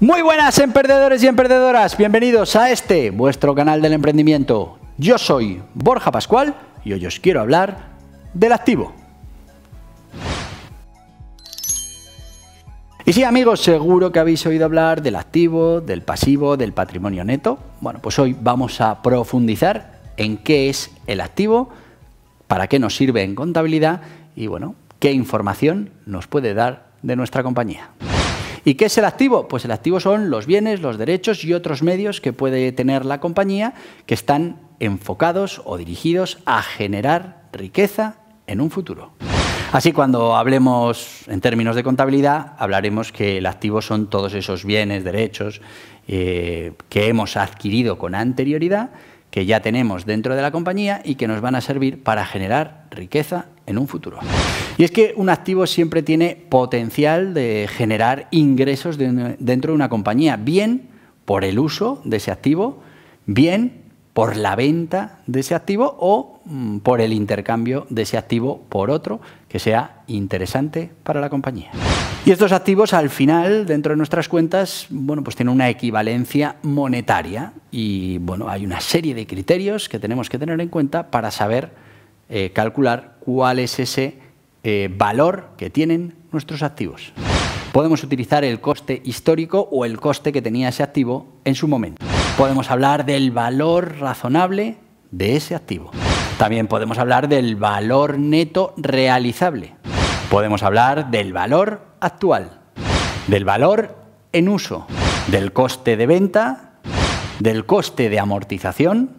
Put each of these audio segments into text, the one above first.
Muy buenas emprendedores y emprendedoras, bienvenidos a este, vuestro canal del emprendimiento. Yo soy Borja Pascual y hoy os quiero hablar del activo. Y sí amigos, seguro que habéis oído hablar del activo, del pasivo, del patrimonio neto. Bueno, pues hoy vamos a profundizar en qué es el activo, para qué nos sirve en contabilidad y bueno, qué información nos puede dar de nuestra compañía. ¿Y qué es el activo? Pues el activo son los bienes, los derechos y otros medios que puede tener la compañía que están enfocados o dirigidos a generar riqueza en un futuro. Así cuando hablemos en términos de contabilidad, hablaremos que el activo son todos esos bienes, derechos eh, que hemos adquirido con anterioridad, que ya tenemos dentro de la compañía y que nos van a servir para generar riqueza en un futuro. Y es que un activo siempre tiene potencial de generar ingresos dentro de una compañía, bien por el uso de ese activo, bien por la venta de ese activo o mm, por el intercambio de ese activo por otro que sea interesante para la compañía. Y estos activos al final dentro de nuestras cuentas, bueno, pues tienen una equivalencia monetaria y bueno, hay una serie de criterios que tenemos que tener en cuenta para saber eh, calcular cuál es ese eh, valor que tienen nuestros activos. Podemos utilizar el coste histórico o el coste que tenía ese activo en su momento. Podemos hablar del valor razonable de ese activo. También podemos hablar del valor neto realizable. Podemos hablar del valor actual, del valor en uso, del coste de venta, del coste de amortización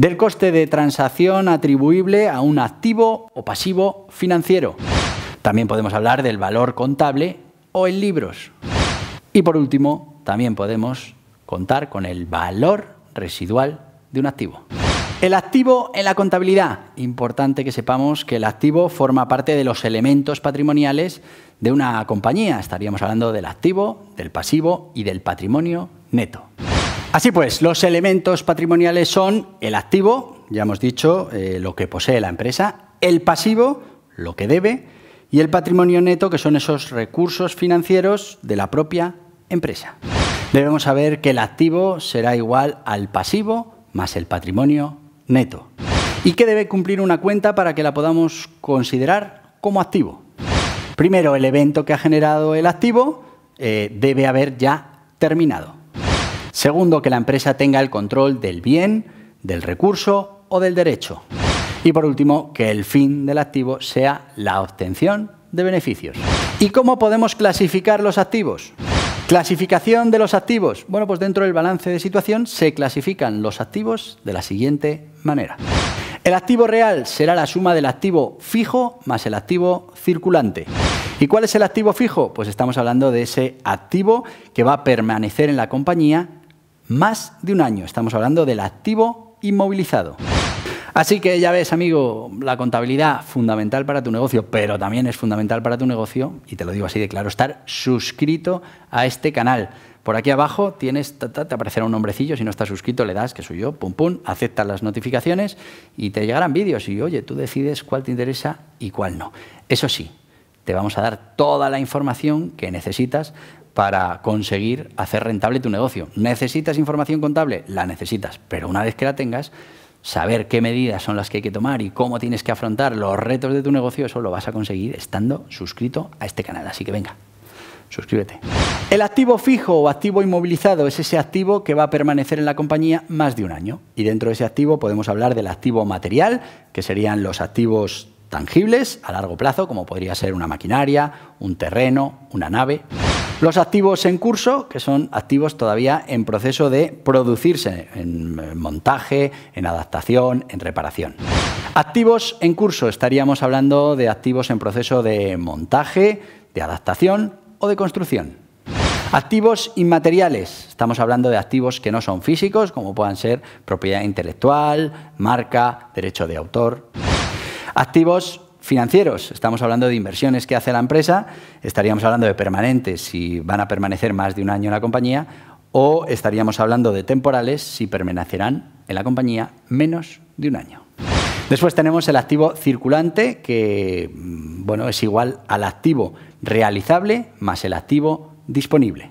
del coste de transacción atribuible a un activo o pasivo financiero. También podemos hablar del valor contable o en libros. Y por último, también podemos contar con el valor residual de un activo. El activo en la contabilidad. Importante que sepamos que el activo forma parte de los elementos patrimoniales de una compañía. Estaríamos hablando del activo, del pasivo y del patrimonio neto. Así pues, los elementos patrimoniales son el activo, ya hemos dicho, eh, lo que posee la empresa, el pasivo, lo que debe, y el patrimonio neto, que son esos recursos financieros de la propia empresa. Debemos saber que el activo será igual al pasivo más el patrimonio neto. ¿Y qué debe cumplir una cuenta para que la podamos considerar como activo? Primero, el evento que ha generado el activo eh, debe haber ya terminado. Segundo, que la empresa tenga el control del bien, del recurso o del derecho. Y por último, que el fin del activo sea la obtención de beneficios. ¿Y cómo podemos clasificar los activos? Clasificación de los activos. Bueno, pues dentro del balance de situación se clasifican los activos de la siguiente manera. El activo real será la suma del activo fijo más el activo circulante. ¿Y cuál es el activo fijo? Pues estamos hablando de ese activo que va a permanecer en la compañía más de un año. Estamos hablando del activo inmovilizado. Así que ya ves, amigo, la contabilidad fundamental para tu negocio, pero también es fundamental para tu negocio, y te lo digo así de claro, estar suscrito a este canal. Por aquí abajo tienes, te aparecerá un nombrecillo, si no estás suscrito le das, que soy yo, pum pum, aceptas las notificaciones y te llegarán vídeos y oye, tú decides cuál te interesa y cuál no. Eso sí, te vamos a dar toda la información que necesitas para conseguir hacer rentable tu negocio. ¿Necesitas información contable? La necesitas, pero una vez que la tengas, saber qué medidas son las que hay que tomar y cómo tienes que afrontar los retos de tu negocio, eso lo vas a conseguir estando suscrito a este canal. Así que venga, suscríbete. El activo fijo o activo inmovilizado es ese activo que va a permanecer en la compañía más de un año. Y dentro de ese activo podemos hablar del activo material, que serían los activos tangibles a largo plazo, como podría ser una maquinaria, un terreno, una nave. Los activos en curso, que son activos todavía en proceso de producirse, en montaje, en adaptación, en reparación. Activos en curso, estaríamos hablando de activos en proceso de montaje, de adaptación o de construcción. Activos inmateriales. Estamos hablando de activos que no son físicos, como puedan ser propiedad intelectual, marca, derecho de autor. Activos financieros, estamos hablando de inversiones que hace la empresa, estaríamos hablando de permanentes si van a permanecer más de un año en la compañía o estaríamos hablando de temporales si permanecerán en la compañía menos de un año. Después tenemos el activo circulante, que mm, bueno, es igual al activo realizable más el activo disponible.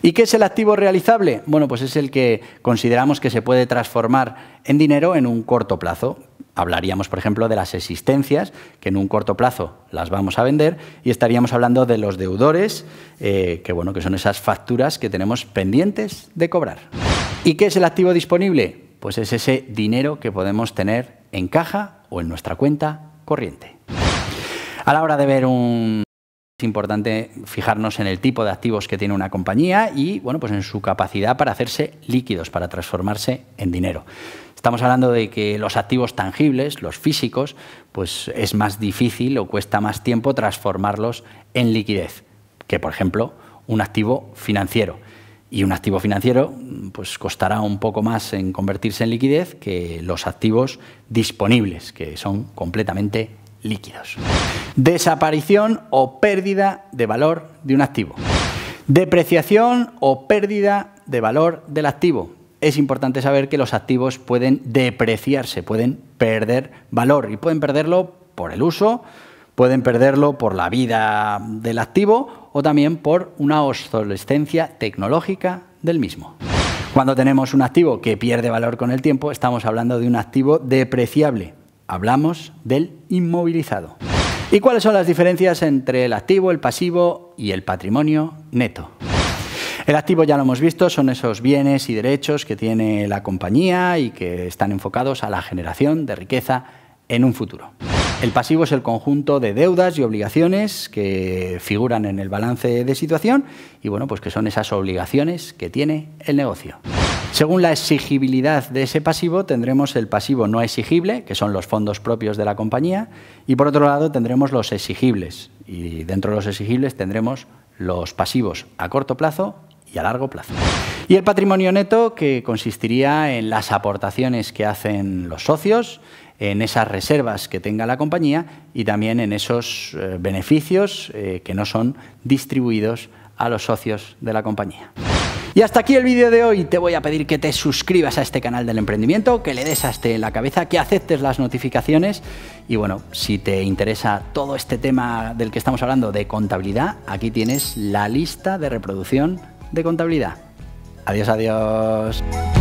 ¿Y qué es el activo realizable? Bueno, pues es el que consideramos que se puede transformar en dinero en un corto plazo hablaríamos, por ejemplo, de las existencias, que en un corto plazo las vamos a vender, y estaríamos hablando de los deudores, eh, que, bueno, que son esas facturas que tenemos pendientes de cobrar. ¿Y qué es el activo disponible? Pues es ese dinero que podemos tener en caja o en nuestra cuenta corriente. A la hora de ver un es importante fijarnos en el tipo de activos que tiene una compañía y bueno, pues en su capacidad para hacerse líquidos, para transformarse en dinero. Estamos hablando de que los activos tangibles, los físicos, pues es más difícil o cuesta más tiempo transformarlos en liquidez que, por ejemplo, un activo financiero. Y un activo financiero pues costará un poco más en convertirse en liquidez que los activos disponibles, que son completamente líquidos. Desaparición o pérdida de valor de un activo. Depreciación o pérdida de valor del activo es importante saber que los activos pueden depreciarse, pueden perder valor y pueden perderlo por el uso, pueden perderlo por la vida del activo o también por una obsolescencia tecnológica del mismo. Cuando tenemos un activo que pierde valor con el tiempo, estamos hablando de un activo depreciable. Hablamos del inmovilizado. ¿Y cuáles son las diferencias entre el activo, el pasivo y el patrimonio neto? El activo ya lo hemos visto, son esos bienes y derechos que tiene la compañía y que están enfocados a la generación de riqueza en un futuro. El pasivo es el conjunto de deudas y obligaciones que figuran en el balance de situación y bueno, pues que son esas obligaciones que tiene el negocio. Según la exigibilidad de ese pasivo, tendremos el pasivo no exigible, que son los fondos propios de la compañía, y por otro lado tendremos los exigibles, y dentro de los exigibles tendremos los pasivos a corto plazo y a largo plazo. Y el patrimonio neto, que consistiría en las aportaciones que hacen los socios, en esas reservas que tenga la compañía y también en esos eh, beneficios eh, que no son distribuidos a los socios de la compañía. Y hasta aquí el vídeo de hoy. Te voy a pedir que te suscribas a este canal del emprendimiento, que le des a este en la cabeza, que aceptes las notificaciones. Y bueno, si te interesa todo este tema del que estamos hablando de contabilidad, aquí tienes la lista de reproducción de contabilidad. Adiós, adiós.